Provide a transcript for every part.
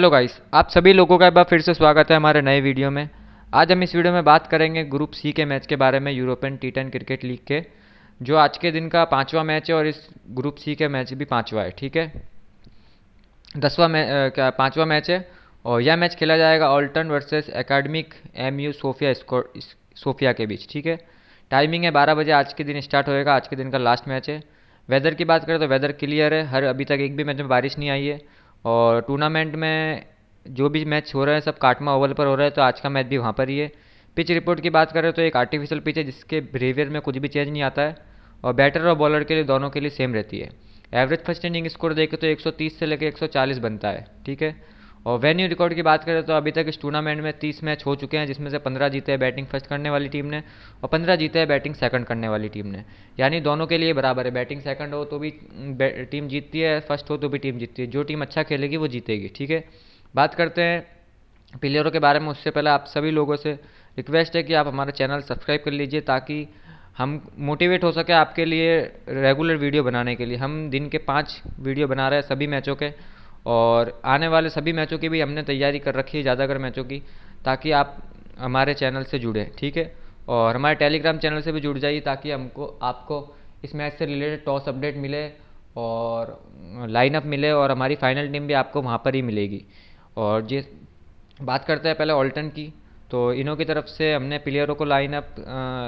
hello guys आप सभी लोगों का एक बार फिर से स्वागत है हमारे नए वीडियो में आज हम इस वीडियो में बात करेंगे ग्रुप सी के मैच के बारे में European T ten cricket league के जो आज के दिन का पांचवा मैच है और इस ग्रुप सी के मैच भी पांचवा है ठीक है दसवा मैच पाँचवा मैच है और यह मैच खेला जाएगा Alton versus academic M U Sofia Sofia के बीच ठीक है टाइमिंग है बारह बजे आज के दिन स्टार्ट होएगा आज के दिन का लास्ट मैच है वेदर की बात करें तो वेदर क्लियर है हर अभी तक एक भी मैच में बारिश नहीं आई है और टूर्नामेंट में जो भी मैच हो रहा है सब काटमा ओवल पर हो रहा है तो आज का मैच भी वहाँ पर ही है पिच रिपोर्ट की बात करें तो एक आर्टिफिशियल पिच है जिसके बिहेवियर में कुछ भी चेंज नहीं आता है और बैटर और बॉलर के लिए दोनों के लिए सेम रहती है एवरेज फर्स्ट इनिंग स्कोर देखें तो 130 से लेकर 140 बनता है ठीक है और वेन्यू रिकॉर्ड की बात करें तो अभी तक इस टूर्नामेंट में 30 मैच हो चुके हैं जिसमें से 15 जीते हैं बैटिंग फर्स्ट करने वाली टीम ने और 15 जीते हैं बैटिंग सेकंड करने वाली टीम ने यानी दोनों के लिए बराबर है बैटिंग सेकंड हो तो भी टीम जीतती है फर्स्ट हो तो भी टीम जीतती है जो टीम अच्छा खेलेगी वो जीतेगी ठीक है बात करते हैं प्लेयरों के बारे में उससे पहले आप सभी लोगों से रिक्वेस्ट है कि आप हमारा चैनल सब्सक्राइब कर लीजिए ताकि हम मोटिवेट हो सके आपके लिए रेगुलर वीडियो बनाने के लिए हम दिन के पाँच वीडियो बना रहे हैं सभी मैचों के और आने वाले सभी मैचों की भी हमने तैयारी कर रखी है ज़्यादातर मैचों की ताकि आप हमारे चैनल से जुड़े ठीक है और हमारे टेलीग्राम चैनल से भी जुड़ जाइए ताकि हमको आपको इस मैच से रिलेटेड टॉस अपडेट मिले और लाइनअप मिले और हमारी फाइनल टीम भी आपको वहाँ पर ही मिलेगी और जिस बात करते हैं पहले ऑल्टन की तो इनों की तरफ से हमने प्लेयरों को लाइनअप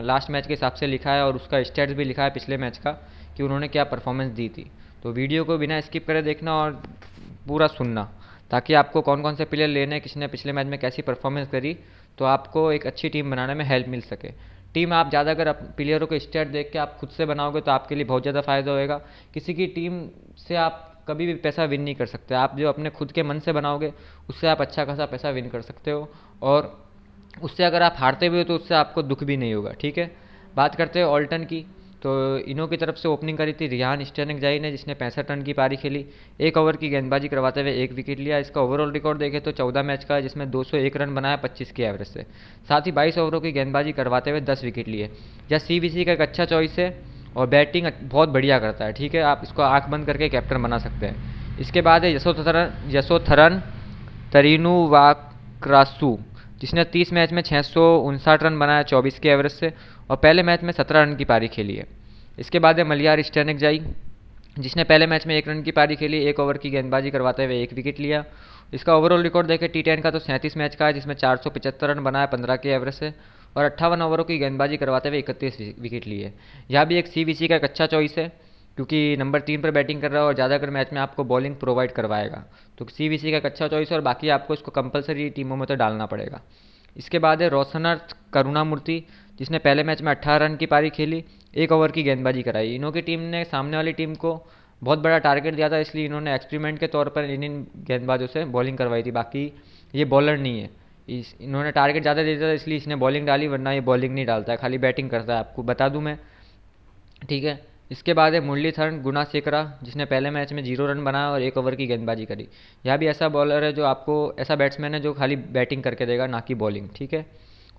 लास्ट मैच के हिसाब से लिखा है और उसका स्टेट्स भी लिखा है पिछले मैच का कि उन्होंने क्या परफॉर्मेंस दी थी तो वीडियो को बिना स्किप करे देखना और पूरा सुनना ताकि आपको कौन कौन से प्लेयर लेने किसने पिछले मैच में कैसी परफॉर्मेंस करी तो आपको एक अच्छी टीम बनाने में हेल्प मिल सके टीम आप ज़्यादा अगर प्लेयरों के स्टेट देख के आप खुद से बनाओगे तो आपके लिए बहुत ज़्यादा फायदा होएगा किसी की टीम से आप कभी भी पैसा विन नहीं कर सकते आप जो अपने खुद के मन से बनाओगे उससे आप अच्छा खासा पैसा विन कर सकते हो और उससे अगर आप हारते भी हो तो उससे आपको दुख भी नहीं होगा ठीक है बात करते हो ऑल्टन की तो इनो की तरफ से ओपनिंग करी थी रियान जाई ने जिसने पैंसठ रन की पारी खेली एक ओवर की गेंदबाजी करवाते हुए एक विकेट लिया इसका ओवरऑल रिकॉर्ड देखें तो चौदह मैच का जिसमें 201 रन बनाया 25 की एवरेज से साथ ही 22 ओवरों की गेंदबाजी करवाते हुए 10 विकेट लिए जहाँ सी का एक अच्छा चॉइस है और बैटिंग बहुत बढ़िया करता है ठीक है आप इसको आँख बंद करके कैप्टन बना सकते हैं इसके बाद है यशोथरन यशोथरन तरीनु वाक्रासू जिसने 30 मैच में छः रन बनाया 24 के एवरेज से और पहले मैच में सत्रह रन की पारी खेली है इसके बाद है मलियार स्टेनिक जाई जिसने पहले मैच में एक रन की पारी खेली एक ओवर की गेंदबाजी करवाते हुए एक विकेट लिया इसका ओवरऑल रिकॉर्ड देखें टी टेन का तो सैंतीस मैच का है जिसमें चार सौ पचहत्तर रन बनाए पंद्रह के एवरेज से और अट्ठावन ओवरों की गेंदबाजी करवाते हुए इकतीस विकेट लिए यह भी एक सी का एक अच्छा चॉइस है क्योंकि नंबर तीन पर बैटिंग कर रहा है और ज़्यादातर मैच में आपको बॉलिंग प्रोवाइड करवाएगा तो सी का एक अच्छा चॉइस है और बाकी आपको इसको कंपलसरी टीमों में तो डालना पड़ेगा इसके बाद है रोशनर्थ करुणामूर्ति जिसने पहले मैच में अट्ठारह रन की पारी खेली एक ओवर की गेंदबाजी कराई इन्हों की टीम ने सामने वाली टीम को बहुत बड़ा टारगेट दिया था इसलिए इन्होंने एक्सपेरिमेंट के तौर पर इन इन गेंदबाजों से बॉलिंग करवाई थी बाकी ये बॉलर नहीं है इस इन्होंने टारगेट ज़्यादा दिया था इसलिए इसने बॉलिंग डाली वरना ये बॉलिंग नहीं डालता है खाली बैटिंग करता है आपको बता दूँ मैं ठीक है इसके बाद है मुरलीथरन गुना सेकरा जिसने पहले मैच में जीरो रन बनाया और एक ओवर की गेंदबाजी करी यह भी ऐसा बॉलर है जो आपको ऐसा बैट्समैन है जो खाली बैटिंग करके देगा ना कि बॉलिंग ठीक है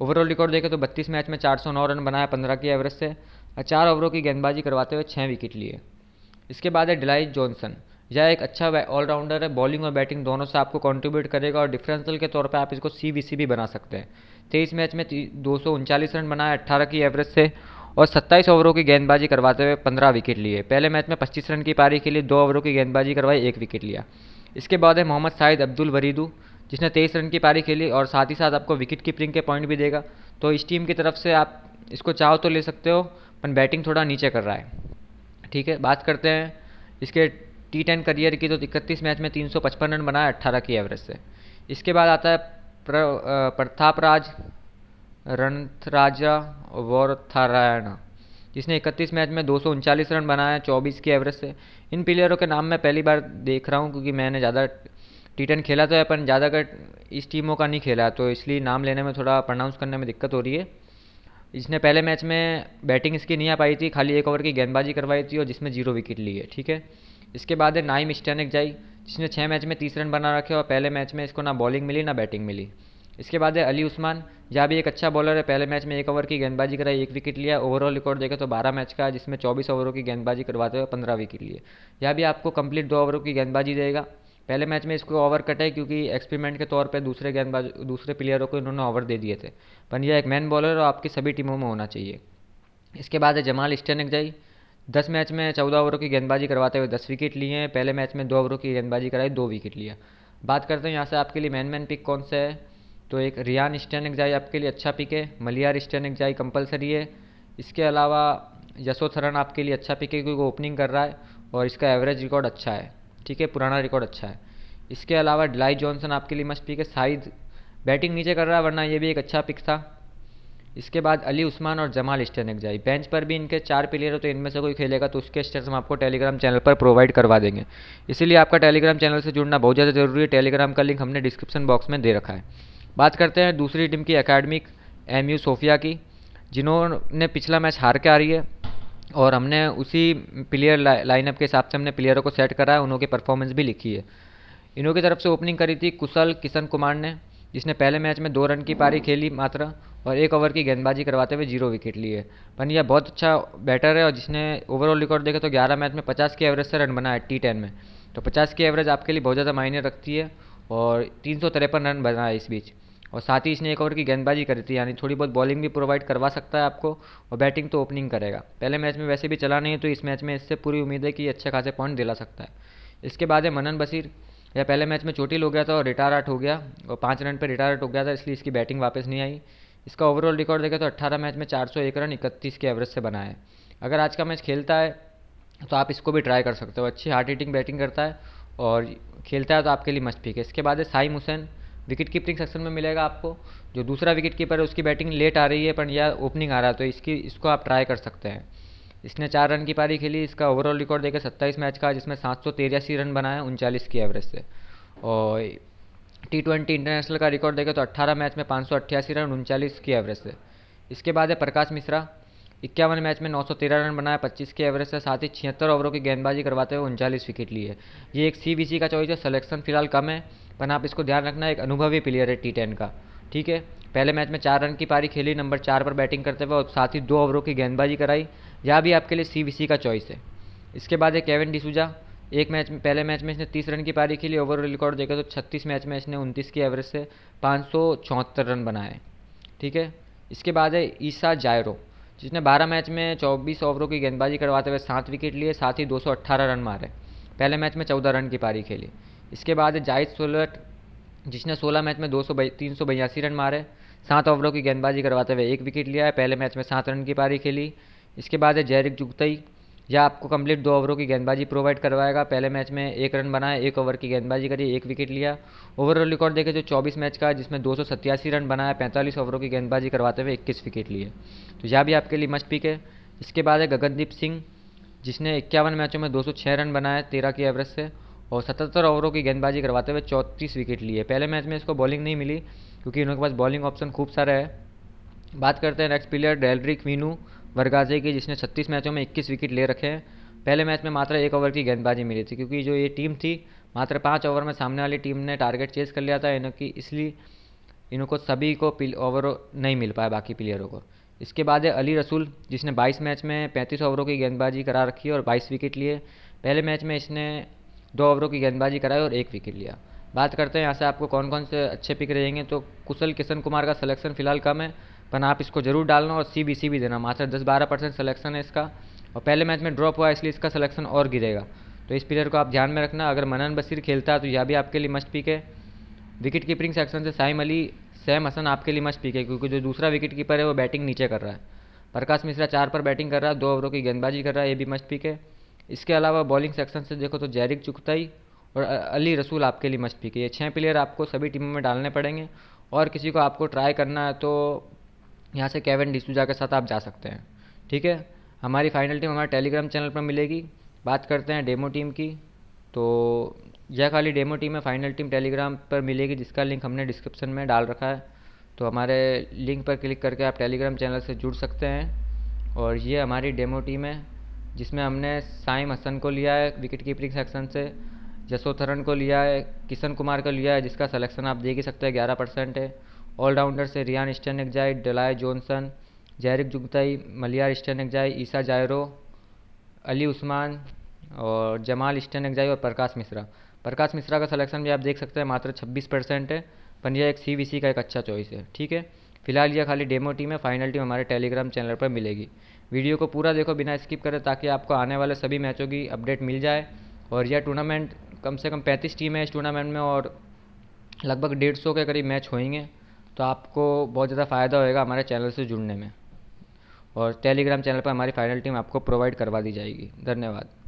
ओवरऑल रिकॉर्ड देखें तो बत्तीस मैच में चार रन बनाया पंद्रह की एवरेज से और चार ओवरों की गेंदबाजी करवाते हुए छः विकेट लिए इसके बाद है डिलाइज जॉनसन यह एक अच्छा ऑलराउंडर है बॉलिंग और बैटिंग दोनों से आपको कंट्रीब्यूट करेगा और डिफरेंशियल के तौर पर आप इसको सी भी बना सकते हैं तेईस मैच में दो रन बनाए अट्ठारह की एवरेज से और 27 ओवरों की गेंदबाजी करवाते हुए 15 विकेट लिए पहले मैच में 25 रन की पारी के लिए दो ओवरों की गेंदबाजी करवाई एक विकेट लिया इसके बाद है मोहम्मद शाहिद अब्दुल वरीदू जिसने तेईस रन की पारी खेली और साथ ही साथ आपको विकेट कीपिंग के पॉइंट भी देगा तो इस टीम की तरफ से आप इसको चाहो तो ले सकते हो पर बैटिंग थोड़ा नीचे कर रहा है ठीक है बात करते हैं इसके टी टेन करियर की तो इकतीस मैच में तीन सौ पचपन रन बनाए अट्ठारह की एवरेज से इसके बाद आता है प्र, प्रताप राज रणथराजा वोरथारायण जिसने इकतीस मैच में दो रन बनाए चौबीस की एवरेज से इन प्लेयरों के नाम मैं पहली बार देख रहा हूँ क्योंकि मैंने ज़्यादा टी टेन खेला तो है पर ज़्यादातर इस टीमों का नहीं खेला तो इसलिए नाम लेने में थोड़ा प्रनाउंस करने में दिक्कत हो रही है इसने पहले मैच में बैटिंग इसकी नहीं आ पाई थी खाली एक ओवर की गेंदबाजी करवाई थी और जिसमें जीरो विकेट ली है ठीक है इसके बाद है नाइम स्टैनिक जाई जिसने छः मैच में तीस रन बना रखे और पहले मैच में इसको ना बॉलिंग मिली ना बैटिंग मिली इसके बाद है अली उस्मान जहाँ भी एक अच्छा बॉलर है पहले मैच में एक ओवर की गेंदबाजी कराई एक विकेट लिया ओवरऑल रिकॉर्ड देखें तो 12 मैच का जिसमें 24 ओवरों की गेंदबाजी करवाते हुए 15 विकेट लिए यह भी आपको कंप्लीट दो ओवरों की गेंदबाजी देगा पहले मैच में इसको ओवर कटे क्योंकि एक्सपेरिमेंट के तौर पर दूसरे गेंदबाज दूसरे प्लेयरों को इन्होंने ओवर दे दिए थे यह एक मैन बॉलर और आपकी सभी टीमों में होना चाहिए इसके बाद है जमाल स्टेनक जाई दस मैच में चौदह ओवरों की गेंदबाजी करवाते हुए दस विकेट लिए हैं पहले मैच में दो ओवरों की गेंदबाजी कराई दो विकेट लिया बात करते हैं यहाँ से आपके लिए मैन मैन पिक कौन सा है तो एक रियान स्टेनिक जाई आपके लिए अच्छा पिक है मलियार स्टेनिक जाई कंपलसरी है इसके अलावा यशोथरन आपके लिए अच्छा पिक है क्योंकि ओपनिंग कर रहा है और इसका एवरेज रिकॉर्ड अच्छा है ठीक है पुराना रिकॉर्ड अच्छा है इसके अलावा डिलाई जॉनसन आपके लिए मस्ट पिक है साइज बैटिंग नीचे कर रहा है वरना ये भी एक अच्छा पिक था इसके बाद अली उस्मान और जमाल स्टेनक जाई बेंच पर भी इनके चार प्लेयर हो तो इनमें से कोई खेलेगा तो उसके स्टेट्स हम आपको टेलीग्राम चैनल पर प्रोवाइड करवा देंगे इसीलिए आपका टेलीग्राम चैनल से जुड़ना बहुत ज़्यादा जरूरी है टेलीग्राम का लिंक हमने डिस्क्रिप्शन बॉक्स में दे रखा है बात करते हैं दूसरी टीम की अकेडमिक एम सोफिया की जिन्होंने पिछला मैच हार के आ रही है और हमने उसी प्लेयर लाइनअप के हिसाब से हमने प्लेयरों को सेट करा है उन्हों की परफॉर्मेंस भी लिखी है इन्हों की तरफ से ओपनिंग करी थी कुशल किशन कुमार ने जिसने पहले मैच में दो रन की पारी खेली मात्र और एक ओवर की गेंदबाजी करवाते हुए जीरो विकेट लिए यह बहुत अच्छा बैटर है और जिसने ओवरऑल रिकॉर्ड देखा तो 11 मैच में 50 के एवरेज से रन बनाया टी टेन में तो 50 की एवरेज आपके लिए बहुत ज़्यादा मायने रखती है और तीन रन बनाया इस बीच और साथ ही इसने एक ओवर की गेंदबाजी करी थी यानी थोड़ी बहुत बॉलिंग भी प्रोवाइड करवा सकता है आपको और बैटिंग तो ओपनिंग करेगा पहले मैच में वैसे भी चला नहीं है तो इस मैच में इससे पूरी उम्मीद है कि अच्छे खासे पॉइंट दिला सकता है इसके बाद है मनन बसीर यह पहले मैच में चोटिल हो गया था और रिटायर आउट हो गया और पाँच रन पर रिटायर आउट हो गया था इसलिए इसकी बैटिंग वापस नहीं आई इसका ओवरऑल रिकॉर्ड देखें तो अट्ठारह मैच में एक रन इकतीस के एवरेज से बना है अगर आज का मैच खेलता है तो आप इसको भी ट्राई कर सकते हो अच्छी हार्ड हिटिंग बैटिंग करता है और खेलता है तो आपके लिए मस्त पिक है इसके बाद है Saim Hussain wicket keeping section में मिलेगा आपको जो दूसरा विकेट कीपर है उसकी बैटिंग लेट आ रही है पर या ओपनिंग आ रहा है तो इसकी इसको आप ट्राई कर सकते हैं इसने चार रन की पारी खेली इसका ओवरऑल रिकॉर्ड देखे सत्ताईस मैच का जिसमें सात सौ तेरासी रन बनाए उनचालीस की एवरेज से और टी ट्वेंटी इंटरनेशनल का रिकॉर्ड देखें तो 18 मैच में पाँच सौ अट्ठासी रन उनचालीस की एवरेज से इसके बाद है प्रकाश मिश्रा इक्यावन मैच में 913 रन बनाए 25 के एवरेज से साथ ही छिहत्तर ओवरों की गेंदबाजी करवाते हुए उनचालीस विकेट लिए ये एक सी का चॉइस है सलेक्शन फिलहाल कम है पर आप इसको ध्यान रखना एक अनुभवी प्लेयर है टी का ठीक है पहले मैच में चार रन की पारी खेली नंबर चार पर बैटिंग करते हुए और साथ ही दो ओवरों की गेंदबाजी कराई यह भी आपके लिए सी का चॉइस है इसके बाद है केविन डिसूजा एक मैच में पहले मैच में इसने तीस रन की पारी खेली ओवरऑल रिकॉर्ड देखा तो छत्तीस मैच में इसने उनतीस की एवरेज से पाँच रन बनाए ठीक है इसके बाद है ईसा जायरो जिसने 12 मैच में 24 ओवरों की गेंदबाजी करवाते हुए सात विकेट लिए साथ ही 218 रन मारे पहले मैच में 14 रन की पारी खेली इसके बाद जायद सोलट जिसने 16 मैच में दो सौ तीन सौ बयासी रन मारे सात ओवरों की गेंदबाजी करवाते हुए एक विकेट लिया है पहले मैच में सात रन की पारी खेली इसके बाद है जैरिक जुगतई यह आपको कंप्लीट दो ओवरों की गेंदबाजी प्रोवाइड करवाएगा पहले मैच में एक रन बनाए एक ओवर की गेंदबाजी करी एक विकेट लिया ओवरऑल रिकॉर्ड देखे जो 24 मैच का जिसमें दो रन बनाया पैंतालीस ओवरों की गेंदबाजी करवाते हुए इक्कीस विकेट लिए तो यह भी आपके लिए मस्ट पिक है इसके बाद है गगनदीप सिंह जिसने इक्यावन मैचों में दो रन बनाए तेरह की एवरेज से और सतहत्तर ओवरों की गेंदबाजी करवाते हुए चौंतीस विकेट लिए पहले मैच में इसको बॉलिंग नहीं मिली क्योंकि इनके पास बॉलिंग ऑप्शन खूब सारा है बात करते हैं next player Delrick Meenu Varghese की जिसने 36 मैचों में 21 विकेट ले रखे हैं पहले मैच में मात्र एक ओवर की गेंदबाजी मिली थी क्योंकि जो ये टीम थी मात्र पाँच ओवर में सामने वाली टीम ने टारगेट चेस कर लिया था इन्हों की इसलिए इनको सभी को ओवर नहीं मिल पाया बाकी प्लेयरों को इसके बाद है अली रसूल जिसने 22 मैच में 35 ओवरों की गेंदबाजी करा रखी और 22 विकेट लिए पहले मैच में इसने दो ओवरों की गेंदबाजी कराई और एक विकेट लिया बात करते हैं यहाँ से आपको कौन कौन से अच्छे पिक रहेंगे तो कुशल किशन कुमार का सलेक्शन फिलहाल कम है पर आप इसको जरूर डालना और सी बी सी भी देना मात्र दस बारह परसेंट सलेक्शन है इसका और पहले मैच में ड्रॉप हुआ इसलिए इसका सलेक्शन और गिरेगा तो इस प्लेयर को आप ध्यान में रखना अगर मनन बसीर खेलता है तो यह भी आपके लिए मस्ट पिक है विकेट कीपिंग सेक्शन से साइम अली सैम हसन आपके लिए मस्ट पिक है क्योंकि जो दूसरा विकेट कीपर है वो बैटिंग नीचे कर रहा है प्रकाश मिश्रा चार पर बैटिंग कर रहा है दो ओवरों की गेंदबाजी कर रहा है ये भी मस्ट पिक है इसके अलावा बॉलिंग सेक्शन से देखो तो जैरिक चुगताई और अली रसूल आपके लिए मस्ट पिक है ये छः प्लेयर आपको सभी टीमों में डालने पड़ेंगे और किसी को आपको ट्राई करना है तो यहाँ से केविन डिसूजा के साथ आप जा सकते हैं ठीक है हमारी फाइनल टीम हमारे टेलीग्राम चैनल पर मिलेगी बात करते हैं डेमो टीम की तो यह खाली डेमो टीम है फाइनल टीम टेलीग्राम पर मिलेगी जिसका लिंक हमने डिस्क्रिप्शन में डाल रखा है तो हमारे लिंक पर क्लिक करके आप टेलीग्राम चैनल से जुड़ सकते हैं और ये हमारी डेमो टीम है जिसमें हमने साइम हसन को लिया है विकेट कीपरिंग सेक्शन से जसोथरन को लिया है किशन कुमार को लिया है जिसका सलेक्शन आप देख ही सकते हैं ग्यारह परसेंट है ऑलराउंडर से रियान एग्जाई डलाय जॉनसन जैरिक जुगतई मलिया एग्जाई ईसा जायरो अली उस्मान और जमाल एग्जाई और प्रकाश मिश्रा प्रकाश मिश्रा का सलेक्शन भी आप देख सकते हैं मात्र 26 परसेंट है पर यह एक सी का एक अच्छा चॉइस है ठीक है फिलहाल यह खाली डेमो टीम है फाइनल टीम हमारे टेलीग्राम चैनल पर मिलेगी वीडियो को पूरा देखो बिना स्किप करें ताकि आपको आने वाले सभी मैचों की अपडेट मिल जाए और यह टूर्नामेंट कम से कम पैंतीस टीम है इस टूर्नामेंट में और लगभग डेढ़ सौ के करीब मैच होएंगे तो आपको बहुत ज़्यादा फ़ायदा होएगा हमारे चैनल से जुड़ने में और टेलीग्राम चैनल पर हमारी फाइनल टीम आपको प्रोवाइड करवा दी जाएगी धन्यवाद